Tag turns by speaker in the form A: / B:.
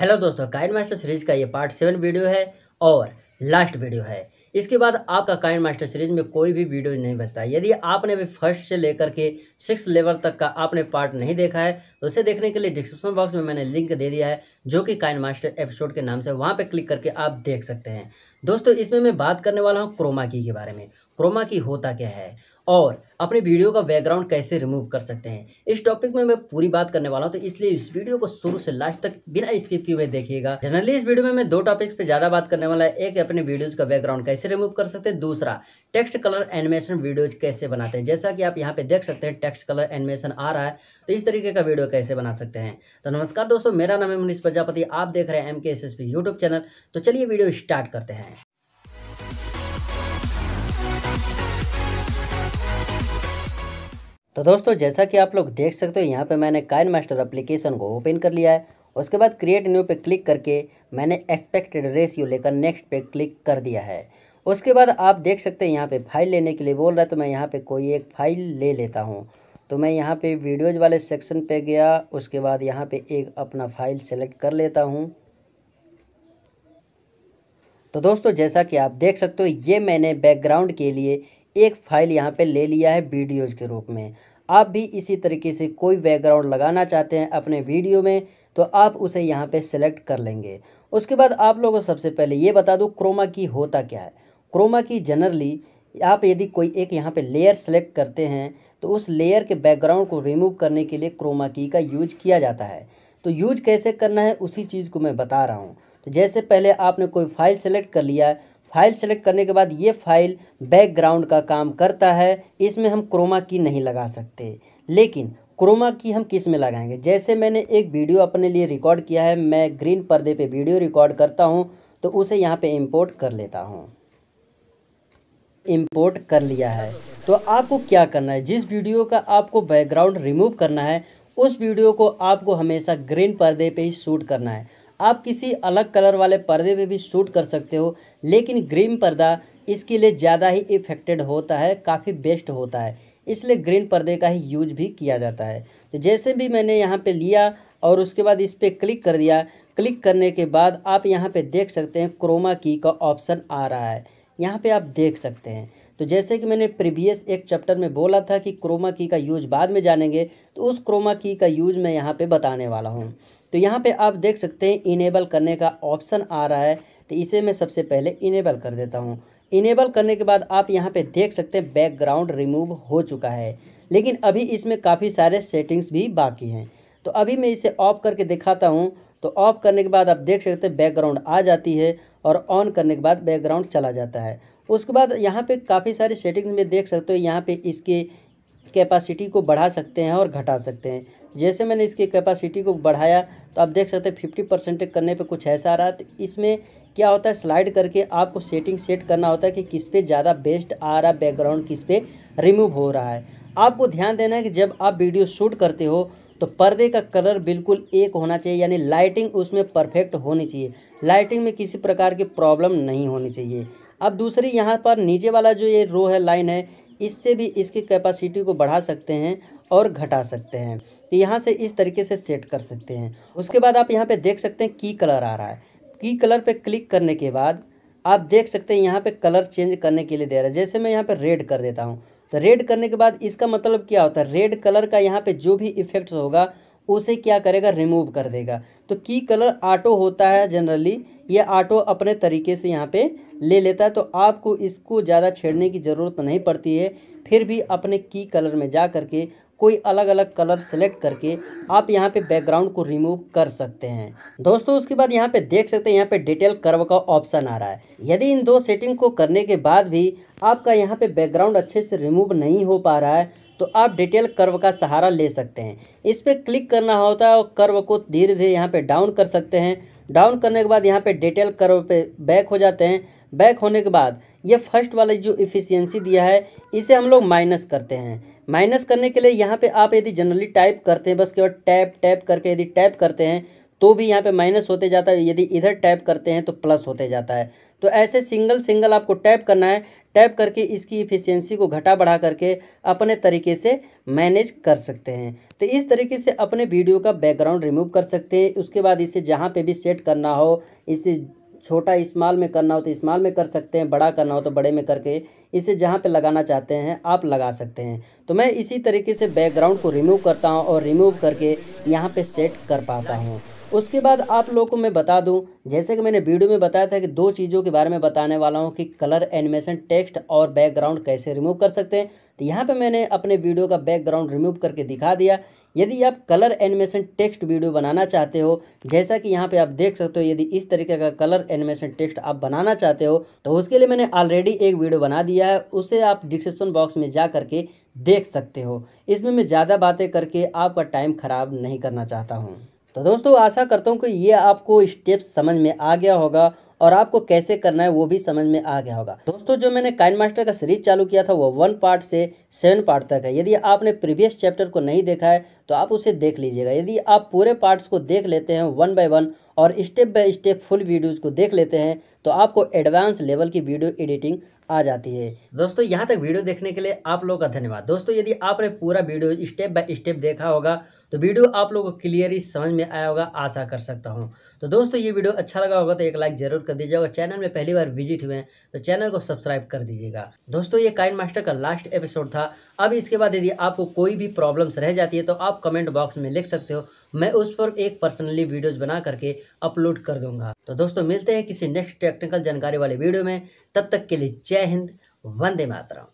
A: hello दोस्तों Kine master series का ये पार्ट सेवन वीडियो है और लास्ट वीडियो है इसके बाद आपका काइन मास्टर सीरीज में कोई भी वीडियो नहीं बचता यदि आपने भी फर्स्ट से लेकर के सिक्स लेवल तक का आपने पार्ट नहीं देखा है तो उसे देखने के लिए डिस्क्रिप्शन बॉक्स में मैंने लिंक दे दिया है जो कि काइन मास्टर एपिसोड के नाम से वहाँ पर क्लिक करके आप देख सकते हैं दोस्तों इसमें मैं बात करने वाला हूँ क्रोमा की के बारे में क्रोमा की होता क्या है और अपने वीडियो का बैकग्राउंड कैसे रिमूव कर सकते हैं इस टॉपिक में मैं पूरी बात करने वाला हूं तो इसलिए इस वीडियो को शुरू से लास्ट तक बिना स्किप किए हुए देखिएगा जनरली इस वीडियो में मैं दो टॉपिक्स पे ज्यादा बात करने वाला है एक अपने वीडियोज का बैकग्राउंड कैसे रिमूव कर सकते हैं दूसरा टेक्स्ट कलर एनिमेशन वीडियोज कैसे बनाते हैं जैसा कि आप यहाँ पे देख सकते हैं टेक्स्ट कलर एनिमेशन आ रहा है तो इस तरीके का वीडियो कैसे बना सकते हैं तो नमस्कार दोस्तों मेरा नाम है मनीष प्रजापति आप देख रहे हैं M K S S P YouTube channel तो चलिए वीडियो स्टार्ट करते हैं तो दोस्तों जैसा कि आप लोग देख सकते हो यहाँ पे मैंने काइन मास्टर अप्लीकेशन को ओपन कर लिया है उसके बाद क्रिएट न्यू पे क्लिक करके मैंने एक्सपेक्टेड रेशियो लेकर नेक्स्ट पे क्लिक कर दिया है उसके बाद आप देख सकते हैं यहाँ पे फाइल लेने के लिए बोल रहा है तो मैं यहाँ पे कोई एक फाइल ले लेता हूँ तो मैं यहाँ पे वीडियोज वाले सेक्शन पे गया उसके बाद यहाँ पे एक अपना फाइल सेलेक्ट कर लेता हूँ तो दोस्तों जैसा कि आप देख सकते हो ये मैंने बैकग्राउंड के लिए एक फाइल यहाँ पे ले लिया है वीडियोज़ के रूप में आप भी इसी तरीके से कोई बैकग्राउंड लगाना चाहते हैं अपने वीडियो में तो आप उसे यहाँ पे सेलेक्ट कर लेंगे उसके बाद आप लोगों को सबसे पहले ये बता दूँ क्रोमा की होता क्या है क्रोमा की जनरली आप यदि कोई एक यहाँ पे लेयर सेलेक्ट करते हैं तो उस लेयर के बैकग्राउंड को रिमूव करने के लिए क्रोमा की का यूज किया जाता है तो यूज कैसे करना है उसी चीज़ को मैं बता रहा हूँ तो जैसे पहले आपने कोई फाइल सेलेक्ट कर लिया है फाइल सेलेक्ट करने के बाद ये फाइल बैकग्राउंड का काम करता है इसमें हम क्रोमा की नहीं लगा सकते लेकिन क्रोमा की हम किस में लगाएंगे जैसे मैंने एक वीडियो अपने लिए रिकॉर्ड किया है मैं ग्रीन पर्दे पे वीडियो रिकॉर्ड करता हूँ तो उसे यहाँ पे इंपोर्ट कर लेता हूँ इंपोर्ट कर लिया है तो आपको क्या करना है जिस वीडियो का आपको बैकग्राउंड रिमूव करना है उस वीडियो को आपको हमेशा ग्रीन पर्दे पर ही शूट करना है आप किसी अलग कलर वाले पर्दे में भी शूट कर सकते हो लेकिन ग्रीन पर्दा इसके लिए ज़्यादा ही इफेक्टेड होता है काफ़ी बेस्ट होता है इसलिए ग्रीन पर्दे का ही यूज भी किया जाता है तो जैसे भी मैंने यहाँ पे लिया और उसके बाद इस पर क्लिक कर दिया क्लिक करने के बाद आप यहाँ पे देख सकते हैं क्रोमा की का ऑप्शन आ रहा है यहाँ पे आप देख सकते हैं तो जैसे कि मैंने प्रीवियस एक चैप्टर में बोला था कि क्रोमा की का यूज बाद में जानेंगे तो उस क्रोमा की का यूज मैं यहाँ पर बताने वाला हूँ तो यहाँ पे आप देख सकते हैं इनेबल करने का ऑप्शन आ रहा है तो इसे मैं सबसे पहले इनेबल कर देता हूँ इनेबल करने के बाद आप यहाँ पे देख सकते हैं बैकग्राउंड रिमूव हो चुका है लेकिन अभी इसमें काफ़ी सारे सेटिंग्स भी बाकी हैं तो अभी मैं इसे ऑफ करके दिखाता हूँ तो ऑफ करने के बाद आप देख सकते हैं बैकग्राउंड आ जाती है और ऑन करने के बाद बैकग्राउंड चला जाता है उसके बाद यहाँ पे काफ़ी सारी सेटिंग्स में देख सकते हो यहाँ पे इसके कैपेसिटी को बढ़ा सकते हैं और घटा सकते हैं जैसे मैंने इसकी कैपेसिटी को बढ़ाया तो आप देख सकते हैं फिफ्टी परसेंट करने पे कुछ ऐसा आ रहा है तो इसमें क्या होता है स्लाइड करके आपको सेटिंग सेट करना होता है कि किस पे ज़्यादा बेस्ट आ रहा है बैकग्राउंड किस पे रिमूव हो रहा है आपको ध्यान देना है कि जब आप वीडियो शूट करते हो तो पर्दे का कलर बिल्कुल एक होना चाहिए यानी लाइटिंग उसमें परफेक्ट होनी चाहिए लाइटिंग में किसी प्रकार की प्रॉब्लम नहीं होनी चाहिए अब दूसरी यहाँ पर नीचे वाला जो ये रो है लाइन है इससे भी इसकी कैपेसिटी को बढ़ा सकते हैं और घटा सकते हैं तो यहाँ से इस तरीके से सेट कर सकते हैं उसके बाद आप यहाँ पे देख सकते हैं की कलर आ रहा है की कलर पे क्लिक करने के बाद आप देख सकते हैं यहाँ पे कलर चेंज करने के लिए दे रहा है जैसे मैं यहाँ पे रेड कर देता हूँ तो रेड करने के बाद इसका मतलब क्या होता है रेड कलर का यहाँ पे जो भी इफेक्ट्स होगा उसे क्या करेगा रिमूव कर देगा तो की कलर ऑटो होता है जनरली ये ऑटो अपने तरीके से यहाँ पे ले लेता है तो आपको इसको ज़्यादा छेड़ने की ज़रूरत नहीं पड़ती है फिर भी अपने की कलर में जा करके कोई अलग अलग कलर सेलेक्ट करके आप यहाँ पे बैकग्राउंड को रिमूव कर सकते हैं दोस्तों उसके बाद यहाँ पे देख सकते हैं यहाँ पे डिटेल कर्व का ऑप्शन आ रहा है यदि इन दो सेटिंग को करने के बाद भी आपका यहाँ पे बैकग्राउंड अच्छे से रिमूव नहीं हो पा रहा है तो आप डिटेल कर्व का सहारा ले सकते हैं इस पर क्लिक करना होता है और कर्व को धीरे धीरे यहाँ पे डाउन कर सकते हैं डाउन करने के बाद यहाँ पे डिटेल कर्व पे बैक हो जाते हैं बैक होने के बाद ये फर्स्ट वाले जो इफ़िशियंसी दिया है इसे हम लोग माइनस करते हैं माइनस करने के लिए यहाँ पे आप यदि जनरली टाइप करते हैं बस केवल टैप टैप करके यदि टैप करते हैं तो भी यहाँ पे माइनस होते जाता है यदि इधर टैप करते हैं तो प्लस होते जाता है तो ऐसे सिंगल सिंगल आपको टैप करना है टैप करके इसकी इफ़िशियंसी को घटा बढ़ा करके अपने तरीके से मैनेज कर सकते हैं तो इस तरीके से अपने वीडियो का बैकग्राउंड रिमूव कर सकते हैं उसके बाद इसे जहाँ पर भी सेट करना हो इसे छोटा इस्माल में करना हो तो इस्माल में कर सकते हैं बड़ा करना हो तो बड़े में करके इसे जहाँ पे लगाना चाहते हैं आप लगा सकते हैं तो मैं इसी तरीके से बैकग्राउंड को रिमूव करता हूँ और रिमूव करके यहाँ पे सेट कर पाता हूँ उसके बाद आप लोगों को मैं बता दूं जैसे कि मैंने वीडियो में बताया था कि दो चीज़ों के बारे में बताने वाला हूं कि कलर एनिमेशन टेक्स्ट और बैकग्राउंड कैसे रिमूव कर सकते हैं तो यहाँ पे मैंने अपने वीडियो का बैकग्राउंड रिमूव करके दिखा दिया यदि आप कलर एनिमेशन टेक्स्ट वीडियो बनाना चाहते हो जैसा कि यहाँ पर आप देख सकते हो यदि इस तरीके का कलर एनिमेशन टेक्स्ट आप बनाना चाहते हो तो उसके लिए मैंने ऑलरेडी एक वीडियो बना दिया है उसे आप डिस्क्रिप्सन बॉक्स में जा करके देख सकते हो इसमें मैं ज़्यादा बातें करके आपका टाइम ख़राब नहीं करना चाहता हूँ तो दोस्तों आशा करता हूँ कि ये आपको स्टेप्स समझ में आ गया होगा और आपको कैसे करना है वो भी समझ में आ गया होगा दोस्तों जो मैंने काइन मास्टर का सीरीज चालू किया था वो वन पार्ट से सेवन पार्ट तक है यदि आपने प्रीवियस चैप्टर को नहीं देखा है तो आप उसे देख लीजिएगा यदि आप पूरे पार्ट्स को देख लेते हैं वन बाय वन और step by step full videos को देख लेते हैं तो आपको एडवांस लेवल की वीडियो एडिटिंग आ जाती है दोस्तों यहाँ तक वीडियो देखने के लिए आप लोगों का धन्यवाद दोस्तों यदि आपने पूरा वीडियो स्टेप बाय स्टेप देखा होगा तो वीडियो आप लोगों को क्लियरली समझ में आया होगा आशा कर सकता हूँ तो दोस्तों ये वीडियो अच्छा लगा होगा तो एक लाइक जरूर कर दीजिएगा चैनल में पहली बार विजिट हुए हैं तो चैनल को सब्सक्राइब कर दीजिएगा दोस्तों ये काइन मास्टर का लास्ट एपिसोड था अब इसके बाद यदि आपको कोई भी प्रॉब्लम्स रह जाती है तो आप कमेंट बॉक्स में लिख सकते हो मैं उस पर एक पर्सनली वीडियोज बना करके अपलोड कर दूंगा तो दोस्तों मिलते हैं किसी नेक्स्ट टेक्निकल जानकारी वाले वीडियो में तब तक के लिए जय हिंद वंदे मातरम